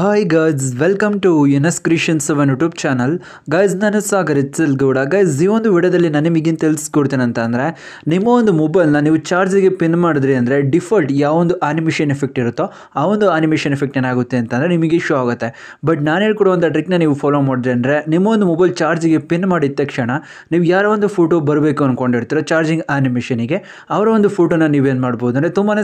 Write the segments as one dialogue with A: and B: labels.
A: hi guys welcome to ಯುನಸ್ ಕ್ರಿಶನ್ಸ್ seven YouTube channel guys ನಾನು ಸಾಗರ್ ಗೌಡ ಗೈಸ್ ಈ ಒಂದು ವಿಡಿಯೋದಲ್ಲಿ ನಾನು ನಿಮಗಿಂತ ತಿಳಿಸ್ಕೊಡ್ತೇನೆ ಅಂತ ಅಂದರೆ ನಿಮ್ಮ ಒಂದು ಮೊಬೈಲ್ನ ನೀವು ಚಾರ್ಜಿಗೆ ಪಿನ್ ಮಾಡಿದ್ರಿ ಅಂದರೆ ಡಿಫಾಲ್ಟ್ ಯಾವ ಒಂದು ಆನಿಮೇಷನ್ ಎಫೆಕ್ಟ್ ಇರುತ್ತೋ ಆ ಒಂದು ಆನಿಮೇಷನ್ ಎಫೆಕ್ಟ್ ಏನಾಗುತ್ತೆ ಅಂತಂದರೆ ನಿಮಗೆ ಶೋ ಆಗುತ್ತೆ ಬಟ್ ನಾನು ಹೇಳ್ಕೊಡುವಂಥ ಟ್ರಿಕ್ನ ನೀವು ಫಾಲೋ ಮಾಡಿದ್ರೆ ಅಂದರೆ ನಿಮ್ಮ ಒಂದು ಮೊಬೈಲ್ ಚಾರ್ಜಿಗೆ ಪಿನ್ ಮಾಡಿದ ತಕ್ಷಣ ನೀವು ಯಾರೋ ಒಂದು ಫೋಟೋ ಬರಬೇಕು ಅಂದ್ಕೊಂಡಿರ್ತೀರೋ ಚಾರ್ಜಿಂಗ್ ಆನಿಮೇಷನಿಗೆ ಅವರ ಒಂದು ಫೋಟೋನ ನೀವೇನು ಮಾಡ್ಬೋದು ಅಂದರೆ ತುಂಬಾ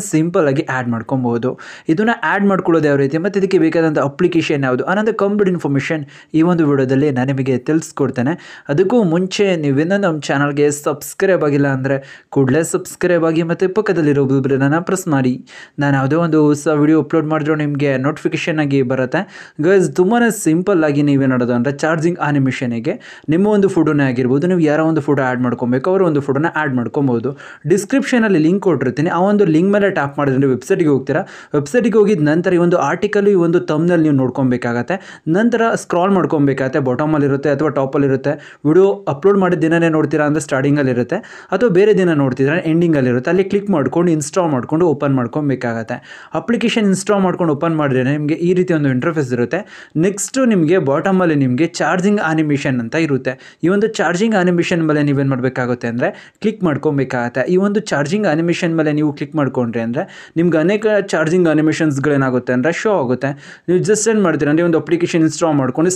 A: ಆಗಿ ಆ್ಯಡ್ ಮಾಡ್ಕೊಬೋದು ಇದನ್ನು ಆ್ಯಡ್ ಮಾಡ್ಕೊಳ್ಳೋದು ಯಾವ ರೀತಿ ಮತ್ತು ಇದಕ್ಕೆ ಬೇಕಾದಂಥ ಅಪ್ಲಿಕೇಶನ್ ಯಾವುದು ಅನ್ನೋದು ಕಂಪ್ಲೀಟ್ ಇನ್ಫಾರ್ಮೇಷನ್ ಈ ಒಂದು ವಿಡಿಯೋದಲ್ಲಿ ನಾನು ನಿಮಗೆ ತಿಳಿಸ್ಕೊಡ್ತೇನೆ ಅದಕ್ಕೂ ಮುಂಚೆ ನೀವಿನ್ನೂ ನಮ್ಮ ಚಾನಲ್ಗೆ ಸಬ್ಸ್ಕ್ರೈಬ್ ಆಗಿಲ್ಲ ಅಂದರೆ ಕೂಡಲೇ ಸಬ್ಸ್ಕ್ರೈಬ್ ಆಗಿ ಮತ್ತು ಪಕ್ಕದಲ್ಲಿರೋ ನನ್ನ ಪ್ರೆಸ್ ಮಾಡಿ ನಾನು ಯಾವುದೇ ಒಂದು ಹೊಸ ವಿಡಿಯೋ ಅಪ್ಲೋಡ್ ಮಾಡಿದ್ರು ನಿಮಗೆ ನೋಟಿಫಿಕೇಶನ್ ಆಗಿ ಬರುತ್ತೆ ಗೈಸ್ ತುಂಬಾ ಸಿಂಪಲ್ ಆಗಿ ನೀವೇನು ಅಂದರೆ ಚಾರ್ಜಿಂಗ್ ಆನಿಮೇಷನಿಗೆ ನಿಮ್ಮ ಒಂದು ಫೋಟೋನೇ ಆಗಿರ್ಬೋದು ನೀವು ಯಾರೋ ಒಂದು ಫೋಟೋ ಆ್ಯಡ್ ಮಾಡ್ಕೊಬೇಕು ಅವರ ಒಂದು ಫೋಟೋನ ಆ್ಯಡ್ ಮಾಡ್ಕೊಬೋದು ಡಿಸ್ಕ್ರಿಪ್ಷನಲ್ಲಿ ಲಿಂಕ್ ಕೊಟ್ಟಿರ್ತೀನಿ ಆ ಒಂದು ಲಿಂಕ್ ಮೇಲೆ ಟ್ಯಾಪ್ ಮಾಡಿದ್ರೆ ವೆಬ್ಸೈಟ್ಗೆ ಹೋಗ್ತೀರಾ ವೆಬ್ಸೈಟ್ಗೆ ಹೋಗಿದ ನಂತರ ಈ ಒಂದು ಆರ್ಟಿಕಲ್ ಈ ಒಂದು ತಮ್ಮ ನೀವು ನೋಡ್ಕೊಬೇಕಾಗತ್ತೆ ನಂತರ ಸ್ಕ್ರಾಲ್ ಮಾಡ್ಕೊಬೇಕಾಗತ್ತೆ ಬಾಟಮಲ್ಲಿರುತ್ತೆ ಅಥವಾ ಟಾಪಲ್ಲಿರುತ್ತೆ ವಿಡಿಯೋ ಅಪ್ಲೋಡ್ ಮಾಡಿದ ದಿನನೇ ನೋಡ್ತೀರಾ ಅಂದರೆ ಸ್ಟಾರ್ಟಿಂಗಲ್ಲಿರುತ್ತೆ ಅಥವಾ ಬೇರೆ ದಿನ ನೋಡ್ತಿದ್ರೆ ಎಂಡಿಂಗಲ್ಲಿರುತ್ತೆ ಅಲ್ಲಿ ಕ್ಲಿಕ್ ಮಾಡ್ಕೊಂಡು ಇನ್ಸ್ಟಾಲ್ ಮಾಡಿಕೊಂಡು ಓಪನ್ ಮಾಡ್ಕೊಬೇಕಾಗತ್ತೆ ಅಪ್ಲಿಕೇಶನ್ ಇನ್ಸ್ಟಾಲ್ ಮಾಡ್ಕೊಂಡು ಓಪನ್ ಮಾಡಿದ್ರೆ ನಿಮಗೆ ಈ ರೀತಿ ಒಂದು ಇಂಟರ್ಫೇಸ್ ಇರುತ್ತೆ ನೆಕ್ಸ್ಟು ನಿಮಗೆ ಬಾಟಮಲ್ಲಿ ನಿಮಗೆ ಚಾರ್ಜಿಂಗ್ ಆನಿಮೇಷನ್ ಅಂತ ಇರುತ್ತೆ ಈ ಒಂದು ಚಾರ್ಜಿಂಗ್ ಆನಿಮೇಷನ್ ಮೇಲೆ ನೀವೇನು ಮಾಡಬೇಕಾಗುತ್ತೆ ಅಂದರೆ ಕ್ಲಿಕ್ ಮಾಡ್ಕೊಬೇಕಾಗತ್ತೆ ಈ ಒಂದು ಚಾರ್ಜಿಂಗ್ ಆನಿಮೇಷನ್ ಮೇಲೆ ನೀವು ಕ್ಲಿಕ್ ಮಾಡ್ಕೊಂಡ್ರಿ ಅಂದರೆ ನಿಮ್ಗೆ ಅನೇಕ ಚಾರ್ಜಿಂಗ್ ಆನಿಮೇಷನ್ಸ್ಗಳೇನಾಗುತ್ತೆ ಅಂದರೆ ಶೋ ಆಗುತ್ತೆ ಜಸ್ಟ್ ಏನು ಮಾಡ್ತೀರಾ ಅಂದರೆ ಒಂದು ಅಪ್ಲಿಕೇಶನ್ ಇನ್ಸ್ಟಾಲ್ ಮಾಡ್ಕೊಂಡು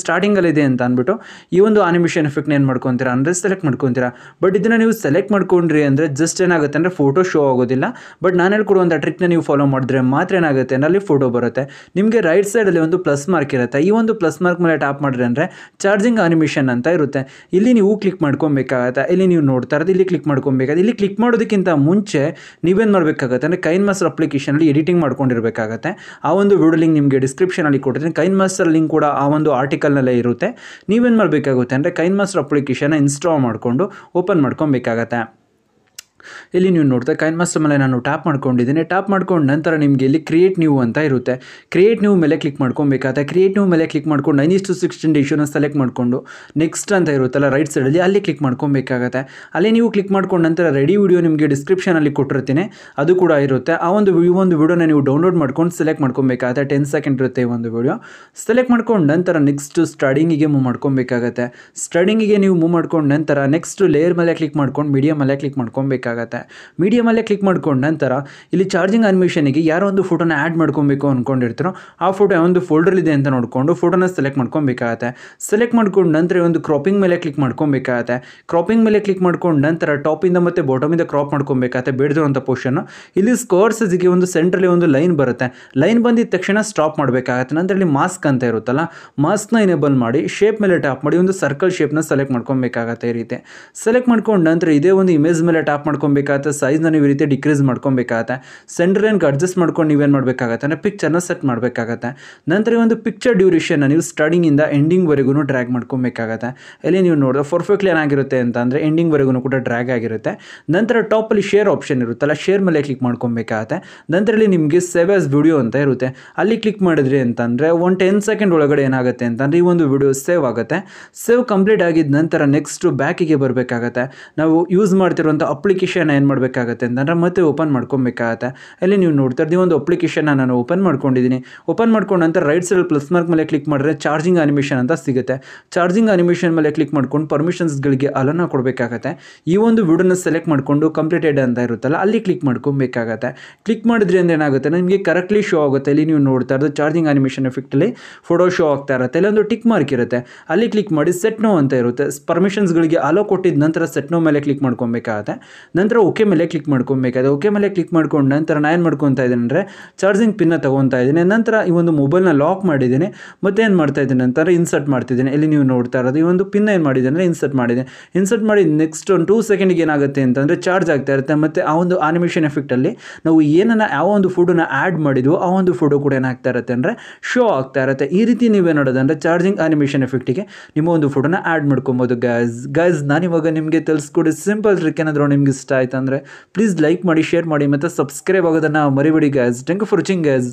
A: ಇದೆ ಅಂತ ಅಂದ್ಬಿಟ್ಟು ಈ ಒಂದು ಆನಿಮೇಷನ್ ಎಫೆಕ್ಟ್ನ ಏನು ಮಾಡ್ಕೊತೀರಾ ಅಂದರೆ ಸೆಲೆಕ್ಟ್ ಮಾಡ್ಕೊತೀರಾ ಬಟ್ ಇದನ್ನು ನೀವು ಸೆಲೆಕ್ಟ್ ಮಾಡ್ಕೊಂಡ್ರಿ ಅಂದರೆ ಜಸ್ಟ್ ಏನಾಗುತ್ತೆ ಅಂದರೆ ಫೋಟೋ ಶೋ ಆಗೋದಿಲ್ಲ ಬಟ್ ನಾನು ಹೇಳ್ಕೊಡುವಂಥ ಟ್ರಿಕ್ನ ನೀವು ಫಾಲೋ ಮಾಡಿದ್ರೆ ಮಾತ್ರ ಏನಾಗುತ್ತೆ ಅಂದರೆ ಅಲ್ಲಿ ಫೋಟೋ ಬರುತ್ತೆ ನಿಮಗೆ ರೈಟ್ ಸೈಡಲ್ಲಿ ಒಂದು ಪ್ಲಸ್ ಮಾರ್ಕ್ ಇರುತ್ತೆ ಈ ಒಂದು ಪ್ಲಸ್ ಮಾರ್ಕ್ ಮೇಲೆ ಟ್ಯಾಪ್ ಮಾಡಿದ್ರೆ ಅಂದರೆ ಚಾರ್ಜಿಂಗ್ ಆನಿಮೇಷನ್ ಅಂತ ಇರುತ್ತೆ ಇಲ್ಲಿ ನೀವು ಕ್ಲಿಕ್ ಮಾಡ್ಕೊಬೇಕಾಗತ್ತೆ ಇಲ್ಲಿ ನೀವು ನೋಡ್ತಾ ಇರೋದು ಇಲ್ಲಿ ಕ್ಲಿಕ್ ಮಾಡ್ಕೊಬೇಕಾಗುತ್ತೆ ಇಲ್ಲಿ ಕ್ಲಿಕ್ ಮಾಡೋದಕ್ಕಿಂತ ಮುಂಚೆ ನೀವೇನು ಮಾಡಬೇಕಾಗತ್ತೆ ಅಂದರೆ ಕೈನ್ ಮಾಸ್ಟರ್ ಅಪ್ಲಿಕೇಶನಲ್ಲಿ ಎಡಿಟಿಂಗ್ ಮಾಡ್ಕೊಂಡಿರಬೇಕಾಗತ್ತೆ ಆ ಒಂದು ವಿಡಿಯೋ ಲಿಂಕ್ ನಿಮಗೆ ಡಿಸ್ಕ್ರಿಪ್ಷನ್ ಮಾಡಿ ಕೊಟ್ಟಿದ್ದೀನಿ ಕೈನ್ ಮಾಸ್ಟರ್ ಲಿಂಕ್ ಕೂಡ ಆ ಒಂದು ಆರ್ಟಿಕಲ್ನಲ್ಲೇ ಇರುತ್ತೆ ನೀವೇನು ಮಾಡಬೇಕಾಗುತ್ತೆ ಅಂದರೆ ಕೈನ್ ಮಾಸ್ಟರ್ ಅಪ್ಲಿಕೇಶನ್ನ ಇನ್ಸ್ಟಾಲ್ ಮಾಡಿಕೊಂಡು ಓಪನ್ ಮಾಡ್ಕೊಬೇಕಾಗತ್ತೆ ಇಲ್ಲಿ ನೀವು ನೋಡ್ತಾ ಮಾಸ್ಟರ್ ಮೇಲೆ ನಾನು ಟ್ಯಾಪ್ ಮಾಡ್ಕೊಂಡಿದ್ದೀನಿ ಟ್ಯಾಪ್ ಮಾಡ್ಕೊಂಡು ನಂತರ ನಿಮಗೆ ಇಲ್ಲಿ ಕ್ರಿಯೇಟ್ ನ್ಯೂ ಅಂತ ಇರುತ್ತೆ ಕ್ರಿಯೇಟ್ ನ್ಯೂ ಮೇಲೆ ಕ್ಲಿಕ್ ಮಾಡ್ಕೊಬೇಕಾದ್ರೆ ಕ್ರಿಯೇಟ್ ನ್ಯೂ ಮೇಲೆ ಕ್ಲಿಕ್ ಮಾಡ್ಕೊಂಡು ನೈನ್ ಟು ಸಿಕ್ಸ್ಟೀನ್ ಡಿಶೂನ ಸೆಲೆಕ್ಟ್ ಮಾಡಿಕೊಂಡು ನೆಕ್ಸ್ಟ್ ಅಂತ ಇರುತ್ತಲ್ಲ ರೈಟ್ ಸೈಡಲ್ಲಿ ಅಲ್ಲಿ ಕ್ಲಿಕ್ ಮಾಡ್ಕೊಬೇಕಾಗತ್ತೆ ಅಲ್ಲಿ ನೀವು ಕ್ಲಿಕ್ ಮಾಡ್ಕೊಂಡು ನಂತರ ರೆಡಿ ವೀಡಿಯೋ ನಿಮಗೆ ಡಿಸ್ಕ್ರಿಪ್ಷನಲ್ಲಿ ಕೊಟ್ಟಿರ್ತೀನಿ ಅದು ಕೂಡ ಇರುತ್ತೆ ಆ ಒಂದು ಈ ಒಂದು ವೀಡಿಯೋನ ನೀವು ಡೌನ್ಲೋಡ್ ಮಾಡ್ಕೊಂಡು ಸೆಲೆಕ್ಟ್ ಮಾಡ್ಕೊಬೇಕಾಗತ್ತೆ ಟೆನ್ ಸೆಕೆಂಡ್ ಇರುತ್ತೆ ಈ ಒಂದು ವಿಡಿಯೋ ಸೆಲೆಕ್ಟ್ ಮಾಡ್ಕೊಂಡು ನಂತರ ನೆಕ್ಸ್ಟ್ ಸ್ಟಡಿಂಗಿಗೆ ಮೂವ್ ಮಾಡ್ಕೊಬೇಕಾಗತ್ತೆ ಸ್ಟಡಿಂಗಿಗೆ ನೀವು ಮೂವ್ ಮಾಡ್ಕೊಂಡು ನಂತರ ನೆಕ್ಸ್ಟ್ ಲೇಯರ್ ಮೇಲೆ ಕ್ಲಿಕ್ ಮಾಡ್ಕೊಂಡು ಮೀಡಿಯಂ ಮೇಲೆ ಕ್ಲಿಕ್ ಮಾಡ್ಕೊಬೇಕಾಗುತ್ತೆ ಮೀಡಿಯಂ ಮೀಡಿಯಮಲ್ಲೇ ಕ್ಲಿಕ್ ಮಾಡ್ಕೊಂಡ ನಂತರ ಇಲ್ಲಿ ಚಾರ್ಜಿಂಗ್ ಅನಿಮೇಷನಿಗೆ ಯಾರೋ ಒಂದು ಫೋಟೋನ ಆ್ಯಡ್ ಮಾಡ್ಕೊಬೇಕು ಅಂದ್ಕೊಂಡಿರ್ತೀರೋ ಆ ಫೋಟೋ ಒಂದು ಇದೆ ಅಂತ ನೋಡಿಕೊಂಡು ಫೋಟೋನ ಸೆಲೆಕ್ಟ್ ಮಾಡ್ಕೊಬೇಕಾಗತ್ತೆ ಸೆಲೆಕ್ಟ್ ಮಾಡ್ಕೊಂಡು ನಂತರ ಒಂದು ಕ್ರಾಪಿಂಗ್ ಮೇಲೆ ಕ್ಲಿಕ್ ಮಾಡ್ಕೊಬೇಕಾಗತ್ತೆ ಕ್ರಾಪಿಂಗ್ ಮೇಲೆ ಕ್ಲಿಕ್ ಮಾಡ್ಕೊಂಡು ನಂತರ ಟಾಪಿಂದ ಮತ್ತು ಬಾಟಮಿಂದ ಕ್ರಾಪ್ ಮಾಡ್ಕೊಬೇಕಾಗತ್ತೆ ಬೇಡದಿರುವಂಥ ಪೋರ್ಷನ್ ಇಲ್ಲಿ ಗೆ ಒಂದು ಸೆಂಟ್ರಲ್ಲಿ ಒಂದು ಲೈನ್ ಬರುತ್ತೆ ಲೈನ್ ಬಂದಿದ ತಕ್ಷಣ ಸ್ಟಾಪ್ ಮಾಡಬೇಕಾಗತ್ತೆ ನಂತರ ಇಲ್ಲಿ ಮಾಸ್ಕ್ ಅಂತ ಇರುತ್ತಲ್ಲ ಮಾಸ್ಕ್ನ ಇನೇಬಲ್ ಮಾಡಿ ಶೇಪ್ ಮೇಲೆ ಟ್ಯಾಪ್ ಮಾಡಿ ಒಂದು ಸರ್ಕಲ್ ಶೇಪ್ನ ಸೆಲೆಕ್ಟ್ ಮಾಡ್ಕೊಬೇಕಾಗತ್ತೆ ಈ ರೀತಿ ಸೆಲೆಕ್ಟ್ ಮಾಡ್ಕೊಂಡು ನಂತರ ಇದೇ ಒಂದು ಇಮೇಜ್ ಮೇಲೆ ಟ್ಯಾಪ್ ಮಾಡ್ಕೊಂಡು ಮಾಡ್ಕೊಬೇಕಾಗತ್ತೆ ಸೈಜ್ನ ನೀವು ಈ ರೀತಿ ಡಿಕ್ರೀಸ್ ಮಾಡ್ಕೊಬೇಕಾಗತ್ತೆ ಸೆಂಟರ್ ಏನ್ ಅಡ್ಜಸ್ಟ್ ಮಾಡ್ಕೊಂಡು ನೀವೇನು ಮಾಡಬೇಕಾಗತ್ತೆ ಅಂದರೆ ಪಿಕ್ಚರ್ನ ಸೆಟ್ ಮಾಡಬೇಕಾಗತ್ತೆ ನಂತರ ಒಂದು ಪಿಕ್ಚರ್ ಡ್ಯೂರೇಷನ್ನ ನೀವು ಎಂಡಿಂಗ್ ವರೆಗೂ ಡ್ರ್ಯಾಗ್ ಮಾಡ್ಕೊಬೇಕಾಗತ್ತೆ ಇಲ್ಲಿ ನೀವು ನೋಡಿದ್ರೆ ಪರ್ಫೆಕ್ಟ್ಲಿ ಏನಾಗಿರುತ್ತೆ ಅಂತ ಅಂದರೆ ವರೆಗೂ ಕೂಡ ಡ್ರ್ಯಾಗ್ ಆಗಿರುತ್ತೆ ನಂತರ ಟಾಪಲ್ಲಿ ಶೇರ್ ಆಪ್ಷನ್ ಇರುತ್ತಲ್ಲ ಶೇರ್ ಮೇಲೆ ಕ್ಲಿಕ್ ಮಾಡ್ಕೊಬೇಕಾಗತ್ತೆ ನಂತರ ಇಲ್ಲಿ ನಿಮಗೆ ಸೇವ್ ಆಸ್ ವಿಡಿಯೋ ಅಂತ ಇರುತ್ತೆ ಅಲ್ಲಿ ಕ್ಲಿಕ್ ಮಾಡಿದ್ರಿ ಅಂತಂದರೆ ಒನ್ ಟೆನ್ ಸೆಕೆಂಡ್ ಒಳಗಡೆ ಏನಾಗುತ್ತೆ ಅಂತಂದರೆ ಈ ಒಂದು ವಿಡಿಯೋ ಸೇವ್ ಆಗುತ್ತೆ ಸೇವ್ ಕಂಪ್ಲೀಟ್ ಆಗಿದ ನಂತರ ನೆಕ್ಸ್ಟು ಬ್ಯಾಕಿಗೆ ಬರಬೇಕಾಗತ್ತೆ ನಾವು ಯೂಸ್ ಮಾಡ್ತಿರುವಂಥ ಅಪ್ಲಿಕೇಶನ್ ಅಪ್ಲಿಕೇಶನ್ ಏನು ಮಾಡಬೇಕಾಗತ್ತೆ ಅಂತಂದ್ರೆ ಮತ್ತೆ ಓಪನ್ ಮಾಡ್ಕೊಬೇಕಾಗತ್ತೆ ಅಲ್ಲಿ ನೀವು ನೋಡ್ತಾ ಇದ್ದೀವಿ ಒಂದು ಅಪ್ಲಿಕೇಶನ್ನ ನಾನು ಓಪನ್ ಮಾಡ್ಕೊಂಡಿದ್ದೀನಿ ಓಪನ್ ಮಾಡ್ಕೊಂಡು ನಂತರ ರೈಟ್ ಸೈಡ್ ಪ್ಲಸ್ ಮಾರ್ಕ್ ಮೇಲೆ ಕ್ಲಿಕ್ ಮಾಡಿದ್ರೆ ಚಾರ್ಜಿಂಗ್ ಅನಿಮೇಷನ್ ಅಂತ ಸಿಗುತ್ತೆ ಚಾರ್ಜಿಂಗ್ ಅನಿಮೇಷನ್ ಮೇಲೆ ಕ್ಲಿಕ್ ಮಾಡ್ಕೊಂಡು ಪರ್ಮಿಷನ್ಸ್ಗಳಿಗೆ ಅಲೋನ ಕೊಡಬೇಕಾಗತ್ತೆ ಈ ಒಂದು ವಿಡಿಯೋನ ಸೆಲೆಕ್ಟ್ ಮಾಡಿಕೊಂಡು ಕಂಪ್ಲೀಟೆಡ್ ಅಂತ ಇರುತ್ತಲ್ಲ ಅಲ್ಲಿ ಕ್ಲಿಕ್ ಮಾಡ್ಕೊಬೇಕಾಗತ್ತೆ ಕ್ಲಿಕ್ ಮಾಡಿದ್ರೆ ಅಂದ್ರೆ ಏನಾಗುತ್ತೆ ನಿಮಗೆ ಕರೆಕ್ಟ್ಲಿ ಶೋ ಆಗುತ್ತೆ ಇಲ್ಲಿ ನೀವು ನೋಡ್ತಾ ಇರೋದು ಚಾರ್ಜಿಂಗ್ ಅನಿಮೇಷನ್ ಎಫೆಕ್ಟಲ್ಲಿ ಫೋಟೋ ಶೋ ಆಗ್ತಾ ಇರುತ್ತೆ ಒಂದು ಟಿಕ್ ಮಾರ್ಕ್ ಇರುತ್ತೆ ಅಲ್ಲಿ ಕ್ಲಿಕ್ ಮಾಡಿ ಸೆಟ್ ನೋ ಅಂತ ಇರುತ್ತೆ ಪರ್ಮಿಷನ್ಸ್ಗಳಿಗೆ ಅಲೋ ಕೊಟ್ಟಿದ ನಂತರ ಸೆಟ್ ನೋ ಮೇಲೆ ಕ್ಲಿಕ್ ಮಾಡ್ಕೊಬೇಕಾಗತ್ತೆ ನಂತರ ಓಕೆ ಮೇಲೆ ಕ್ಲಿಕ್ ಮಾಡ್ಕೊಬೇಕಾದ್ರೆ ಓಕೆ ಮೇಲೆ ಕ್ಲಿಕ್ ಮಾಡ್ಕೊಂಡು ನಂತರ ನಾನು ಏನು ಮಾಡ್ಕೊತಾ ಇದ್ದೀನಿ ಅಂದರೆ ಚಾರ್ಜಿಂಗ್ ಪಿನ್ನ ತೊಗೊತಾ ಇದ್ದೀನಿ ನಂತರ ಈ ಒಂದು ಮೊಬೈಲ್ನ ಲಾಕ್ ಮಾಡಿದ್ದೀನಿ ಮತ್ತು ಏನು ಮಾಡ್ತಾ ಇದ್ದೀನಿ ನಂತರ ಇನ್ಸರ್ಟ್ ಮಾಡ್ತಿದ್ದೀನಿ ಇಲ್ಲಿ ನೀವು ನೋಡ್ತಾ ಇರೋದು ಈ ಒಂದು ಪಿನ್ ಏನು ಮಾಡಿದೆ ಅಂದರೆ ಇನ್ಸರ್ಟ್ ಮಾಡಿದೆ ಇನ್ಸರ್ಟ್ ಮಾಡಿ ನೆಕ್ಸ್ಟ್ ಒಂದು ಟೂ ಸೆಕೆಂಡಿಗೆ ಏನಾಗುತ್ತೆ ಅಂತಂದರೆ ಚಾರ್ಜ್ ಆಗ್ತಾ ಇರುತ್ತೆ ಮತ್ತು ಆ ಒಂದು ಆನಿಮೇಷನ್ ಎಫೆಕ್ಟಲ್ಲಿ ನಾವು ಏನನ್ನು ಯಾವ ಒಂದು ಫೋಟೋನ ಆ್ಯಡ್ ಮಾಡಿದ್ವೋ ಆ ಒಂದು ಫೋಟೋ ಕೂಡ ಏನಾಗ್ತಾ ಇರುತ್ತೆ ಅಂದರೆ ಶೋ ಆಗ್ತಾ ಇರುತ್ತೆ ಈ ರೀತಿ ನೀವೇ ನೋಡೋದಂದರೆ ಚಾರ್ಜಿಂಗ್ ಆನಿಮೇಷನ್ ಎಫೆಕ್ಟಿಗೆ ನಿಮ್ಮ ಒಂದು ಫೋಟೋನ ಆ್ಯಡ್ ಮಾಡ್ಕೊಬೋದು ಗ್ಯಾಸ್ ಗೈಸ್ ನಾನಿವಾಗ ನಿಮಗೆ ತಿಳಿಸ್ಕೊಡಿ ಸಿಂಪಲ್ ಟ್ರಿಕ್ ಏನಾದರೂ ನಿಮ್ಗೆ ಇಷ್ಟ ಇಷ್ಟ ಆಯ್ತು ಅಂದರೆ ಪ್ಲೀಸ್ ಲೈಕ್ ಮಾಡಿ ಶೇರ್ ಮಾಡಿ ಮತ್ತೆ ಸಬ್ಸ್ಕ್ರೈಬ್ ಆಗೋದನ್ನ ಮರಿಬಿಡಿ guys thank you for watching gas